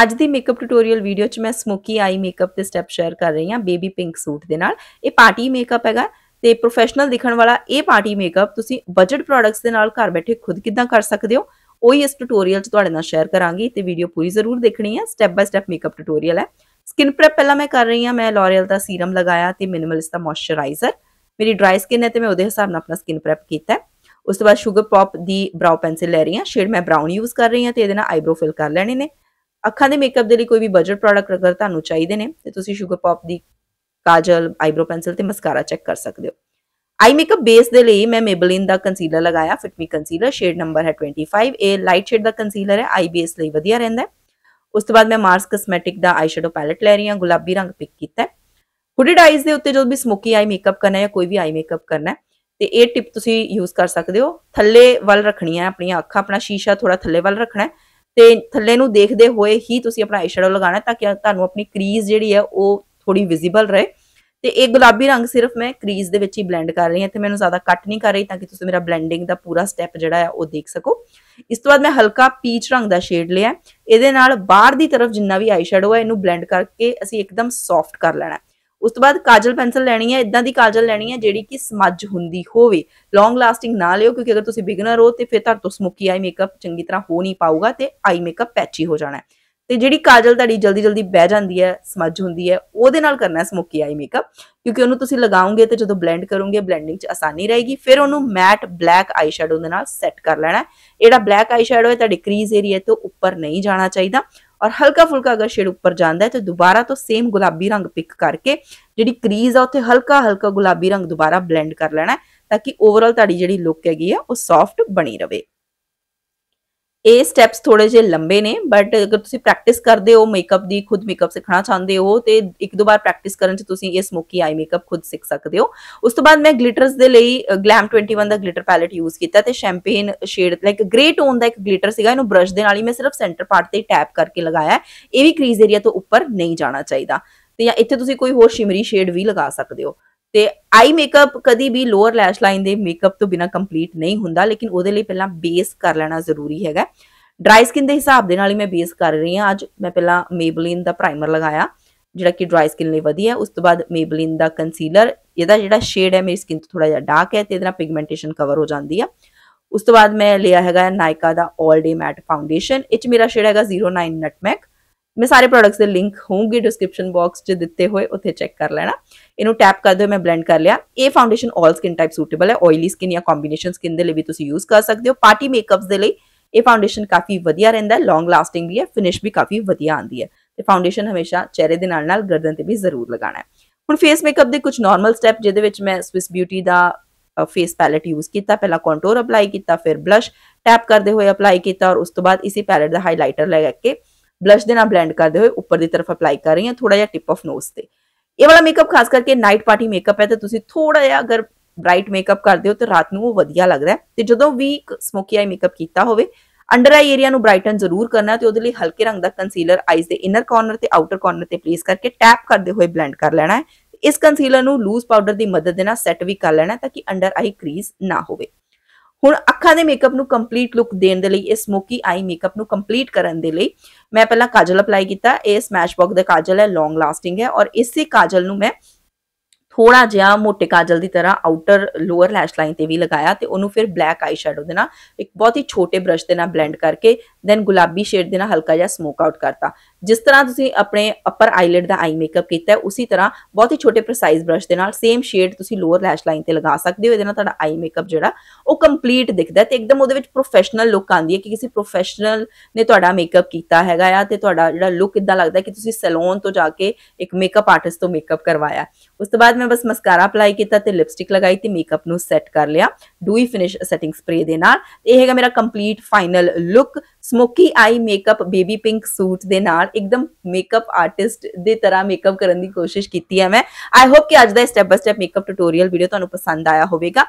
अज की makeup tutorial video मैं smoky eye makeup के स्टैप शेयर कर रही हूँ बेबी पिंक सूट के पार्टी मेकअप हैगा तो प्रोफेसनल दिखने वाला यह पार्टी मेकअप तुम बजट प्रोडक्ट्स के घर बैठे खुद कि कर सकते हो उ इस ट्यूटोरियल थोड़े न शेयर करा तो वीडियो पूरी जरूर देखनी है step by step makeup tutorial है स्किन प्रैप पहला मैं कर रही हूँ मैं लॉरियल का सीरम लगाया तो मिनमल इसका मॉइस्चराइजर मेरी ड्राई स्किन है तो मैं हिसाब से अपना स्किन प्रैप किया उस तो बाद शुगर पॉप की ब्राउ पेंसिल लै रही हूँ शेड मैं ब्राउन यूज़ कर रही हूँ तो ये आईब्रो फिल कर लेने ਅੱਖਾਂ ਦੇ ਮੇਕਅਪ ਦੇ ਲਈ ਕੋਈ ਵੀ ਬਜਟ ਪ੍ਰੋਡਕਟ ਅਗਰ ਤੁਹਾਨੂੰ ਚਾਹੀਦੇ ਨੇ ਤੇ ਤੁਸੀਂ ਸ਼ੂਗਰ ਪੌਪ ਦੀ ਕਾਜਲ ਆਈਬ੍ਰੋ ਪੈਨਸਲ ਤੇ ਮਸਕਾਰਾ ਚੈੱਕ ਕਰ ਸਕਦੇ ਹੋ ਆਈ ਮੇਕਅਪ ਬੇਸ ਦੇ ਲਈ ਮੈਂ ਮੇਬਲਿਨ ਦਾ ਕੰਸੀਲਰ ਲਗਾਇਆ fit me concealer shade number ਹੈ 25 ਇਹ ਲਾਈਟ ਸ਼ੇਡ ਦਾ ਕੰਸੀਲਰ ਹੈ ਆਈ ਬੇਸ ਲਈ ਵਧੀਆ ਰਹਿੰਦਾ ਉਸ ਤੋਂ ਬਾਅਦ ਮੈਂ ਮਾਰਸ ਕਸਮੈਟਿਕ ਦਾ ਆਈਸ਼ੈਡੋ ਪੈਲਟ ਲੈ ਰਹੀ ਹਾਂ ਗੁਲਾਬੀ ਰੰਗ ਪਿਕ ਕੀਤਾ ਹੈ ਆਈਜ਼ ਦੇ ਉੱਤੇ ਜਦੋਂ ਵੀ ਸਮੋਕੀ ਆਈ ਮੇਕਅਪ ਕਰਨਾ ਹੈ ਜਾਂ ਕੋਈ ਵੀ ਆਈ ਮੇਕਅਪ ਕਰਨਾ ਹੈ ਤੇ ਇਹ ਟਿਪ ਤੁਸੀਂ ਯੂਜ਼ ਕਰ ਸਕਦੇ ਹੋ ਥੱਲੇ ਵੱਲ ਰੱਖਣੀ ਹੈ ਆਪਣੀਆਂ ਅੱਖਾਂ ਆਪਣਾ ਸ਼ੀਸ਼ਾ ਥੋੜਾ ਥੱਲੇ ਵੱਲ ਰੱਖਣਾ ਹੈ ਤੇ ਥੱਲੇ ਨੂੰ ਦੇਖਦੇ ਹੋਏ ਹੀ ਤੁਸੀਂ ਆਪਣਾ ਆਈਸ਼ੈਡੋ ਲਗਾਣਾ ਤਾਂ ਕਿ ਤੁਹਾਨੂੰ ਆਪਣੀ ਕ੍ਰੀਜ਼ ਜਿਹੜੀ ਹੈ ਉਹ ਥੋੜੀ ਵਿਜ਼ੀਬਲ ਰਹੇ ਤੇ ਇਹ ਗੁਲਾਬੀ ਰੰਗ ਸਿਰਫ ਮੈਂ ਕ੍ਰੀਜ਼ ਦੇ ਵਿੱਚ ਹੀ ਬਲੈਂਡ ਕਰ ਰਹੀ ਹਾਂ ਤੇ ਮੈਨੂੰ ਜ਼ਿਆਦਾ ਕੱਟ ਨਹੀਂ ਕਰ ਰਹੀ ਤਾਂ ਕਿ ਤੁਸੀਂ ਮੇਰਾ ਬਲੈਂਡਿੰਗ ਦਾ ਪੂਰਾ ਸਟੈਪ ਜਿਹੜਾ ਹੈ ਉਹ ਦੇਖ ਸਕੋ ਇਸ ਤੋਂ ਬਾਅਦ ਮੈਂ ਹਲਕਾ ਪੀਚ ਰੰਗ ਦਾ ਸ਼ੇਡ ਲਿਆ ਇਹਦੇ ਨਾਲ ਬਾਹਰ ਦੀ ਤਰਫ ਜਿੰਨਾ ਵੀ ਆਈਸ਼ੈਡੋ ਹੈ ਇਹਨੂੰ ਬਲੈਂਡ ਕਰਕੇ ਅਸੀਂ ਇੱਕਦਮ ਸੌਫਟ ਕਰ ਲੈਣਾ उस तो बाद काजल पेंसिल लैनी है इदा की काजल लैनी है जी कि समझ होंगी होोंग लास्टिंग ना लियो क्योंकि अगर तुम बिगनर हो तो फिर तरह तो स्मुकी आई मेकअप चंकी तरह हो नहीं पाऊगा तो आई मेकअप पैची हो जाना तो जी काजल ताकि जल्दी जल्दी बह जाती है समझ होंगी है वो करना समुकी आई मेकअप क्योंकि उन्होंने लगाओगे तो जो ब्लेंड करोगे ब्लैंडिंग आसानी रहेगी फिर उन्होंने matte black eye shadow set कर लेना जोड़ा ब्लैक आई शैडो है तो क्रीज एरिए तो उपर नहीं जाना चाहिए और हल्का फुल्का अगर शेड उपर जाता है तो दोबारा तो सेम गुलाबी रंग पिक करके जी क्रीज है उल्का हल्का गुलाबी रंग दोबारा ब्लेंड कर लेना है ताकि ओवरऑल तारी जी लुक हैगी सॉफ्ट बनी रहे ये स्टैप्स थोड़े जे लंबे ने बट अगर प्रैक्टिस करते हो मेकअप की खुद मेकअप सीखना चाहते हो तो एक दो बार प्रैक्टिस कर से स्मोकी आई मेकअप खुद सीख सकते हो उस तो बाद मैं ग्लिटर्स के लिए ग्लैम ट्वेंटी वन का ग्लिटर पैलेट यूज़ किया champagne shade like grey tone का एक ग्लिटर है इन ब्रश के ना ही मैं सिर्फ सेंटर पार्ट से टैप करके लगया ये भी क्रीज एरिया तो उपर नहीं जाना चाहिए तो या इतने कोई होर शिमरी शेड भी लगा सकते हो ਤੇ ਆਈ ਮੇਕਅਪ ਕਦੀ ਵੀ ਲੋਅਰ ਲੈਸ਼ ਲਾਈਨ ਦੇ ਮੇਕਅਪ ਤੋਂ ਬਿਨਾ ਕੰਪਲੀਟ ਨਹੀਂ ਹੁੰਦਾ ਲੇਕਿਨ ਉਹਦੇ ਲਈ ਪਹਿਲਾਂ ਬੇਸ ਕਰ ਲੈਣਾ ਜ਼ਰੂਰੀ ਹੈਗਾ ਡਰਾਈ ਸਕਿਨ ਦੇ ਹਿਸਾਬ ਦੇ ਨਾਲ ਹੀ ਮੈਂ ਬੇਸ ਕਰ ਰਹੀ ਹਾਂ ਅੱਜ ਮੈਂ ਪਹਿਲਾਂ ਮੇਬਲਿਨ ਦਾ ਪ੍ਰਾਈਮਰ ਲਗਾਇਆ ਜਿਹੜਾ ਕਿ ਡਰਾਈ ਸਕਿਨ ਲਈ ਵਧੀਆ ਉਸ ਤੋਂ ਬਾਅਦ ਮੇਬਲਿਨ ਦਾ ਕੰਸੀਲਰ ਇਹਦਾ ਜਿਹੜਾ ਸ਼ੇਡ ਹੈ ਮੇਰੀ ਸਕਿਨ ਤੋਂ ਥੋੜਾ ਜਿਹਾ ਡਾਰਕ ਹੈ ਤੇ ਇਹਦੇ ਨਾਲ ਪਿਗਮੈਂਟੇਸ਼ਨ ਕਵਰ ਹੋ ਜਾਂਦੀ ਆ ਉਸ ਤੋਂ ਬਾਅਦ ਮੈਂ ਲਿਆ ਹੈਗਾ ਨਾਇਕਾ ਦਾ 올 ਡੇ ਮੈਟ ਫਾਊਂਡੇਸ਼ਨ ਇਹ ਚ ਮੇਰਾ ਸ਼ੇਡ ਹੈਗਾ 09 ਨਟਮੈਕ मैं सारे प्रोडक्ट्स के लिंक होंगे डिस्क्रिप्शन बॉक्स जो दिते हुए उत्थे चेक कर लेना इन टैप कर दो मैं ब्लेंड कर लिया ए foundation all skin type suitable है ऑयली स्किन या कॉम्बीनेशन स्किन के लिए भी तुम यूज कर सकते हो पार्टी मेकअप के लिए यह फाउंडेशन काफ़ी वीया रहा लोंग लास्टिंग भी है फिनिश भी काफ़ी वीया आती है तो फाउंडेशन हमेशा चेहरे के नाल नाल गर्दन पर भी जरूर लगाना है हूँ फेस मेकअप के कुछ नॉर्मल स्टैप जिद मैं स्विस ब्यूटी का फेस पैलेट यूज किया पहला कॉन्टोर अपलाई किया फिर ब्लश टैप करते हुए अपलाई किया और उस तो बाद इसी पैलेट का हाईलाइटर लगा के ब्लश के ब्लेंड करते हुए उपर की तरफ अपलाई कर रही हूँ थोड़ा जहा टिप ऑफ नोज से यह वाला मेकअप खास करके नाइट पार्टी मेकअप है तो तुम थोड़ा जहा अगर ब्राइट मेकअप करते हो तो रात में वो वजिया लगता है तो जो भी स्मोकी आई मेकअप किया हो अंडर आई एरिया ब्राइटन जरूर करना तो हल्के रंग का कंसीलर आईज के इनर कॉर्नर से आउटर कॉर्नर से प्लेस करके टैप करते हुए ब्लेंड कर लेना है इस कंसीलर लूज पाउडर की मदद देना सैट भी कर लेना ताकि अंडर आई क्रीज ना हो ਹੁਣ ਅੱਖਾਂ ਦੇ ਮੇਕਅਪ ਨੂੰ ਕੰਪਲੀਟ ਲੁੱਕ ਦੇਣ ਦੇ ਲਈ ਇਹ ਸਮੋਕੀ ਆਈ ਮੇਕਅਪ ਨੂੰ ਕੰਪਲੀਟ ਕਰਨ ਦੇ ਲਈ ਮੈਂ ਪਹਿਲਾਂ ਕਾਜਲ ਅਪਲਾਈ ਕੀਤਾ ਇਹ ਸਮੈਸ਼ਬੌਕ ਦਾ ਕਾਜਲ ਹੈ ਲੌਂਗ ਲਾਸਟਿੰਗ ਹੈ ਔਰ ਇਸੇ ਕਾਜਲ ਨੂੰ ਮੈਂ ਥੋੜਾ ਜਿਹਾ ਮੋਟੇ ਕਾਜਲ ਦੀ ਤਰ੍ਹਾਂ ਆਊਟਰ ਲੋਅਰ ਲੈਸ਼ ਲਾਈਨ ਤੇ ਵੀ ਲਗਾਇਆ ਤੇ ਉਹਨੂੰ ਫਿਰ ਬਲੈਕ ਆਈ ਸ਼ੈਡੋ ਦੇ ਨਾਲ ਇੱਕ ਬਹੁਤ ਹੀ ਛੋਟੇ ਬ੍ਰਸ਼ ਦੇ ਨਾਲ ਬਲੈਂਡ ਕਰਕੇ ਦੈਨ ਗੁਲਾਬੀ ਸ਼ੇਡ ਦੇ ਨਾਲ ਹਲਕਾ ਜਿਹਾ ਸਮੋਕ ਆਊਟ ਕਰਤਾ जिस तरह तुम अपने अपर आईलेट का आई मेकअप किया उसी तरह बहुत ही छोटे प्रसाइज ब्रश के सेम शेड तुम लोअर लैश लाइन से लगा सद हो ये आई मेकअप जरा कंप्लीट दिखता है तो एकदम प्रोफेसनल लुक आती है कि किसी प्रोफेसनल ने थोड़ा मेकअप किया है तो जरा लुक इदा लगता है कि तुम सैलोन तो जाके एक मेकअप आर्टिस्ट तो मेकअप करवाया उस तो बाद मैं बस मस्कारा अपलाई किया तो लिपस्टिक लगाई तो मेकअप न सैट कर लिया डूई फिनिश सेटिंग स्प्रे ਦੇ ਨਾਲ ਇਹ ਹੈਗਾ ਮੇਰਾ complete final look smoky eye makeup baby pink suit ਦੇ ਨਾਲ ਇੱਕਦਮ ਮੇਕਅਪ ਆਰਟਿਸਟ ਦੇ ਤਰ੍ਹਾਂ ਮੇਕਅਪ ਕਰਨ ਦੀ ਕੋਸ਼ਿਸ਼ ਕੀਤੀ ਹੈ ਮੈਂ ਆਈ ਹੋਪ ਕਿ ਅੱਜ ਦਾ step by step makeup tutorial video ਤੁਹਾਨੂੰ ਪਸੰਦ ਆਇਆ ਹੋਵੇਗਾ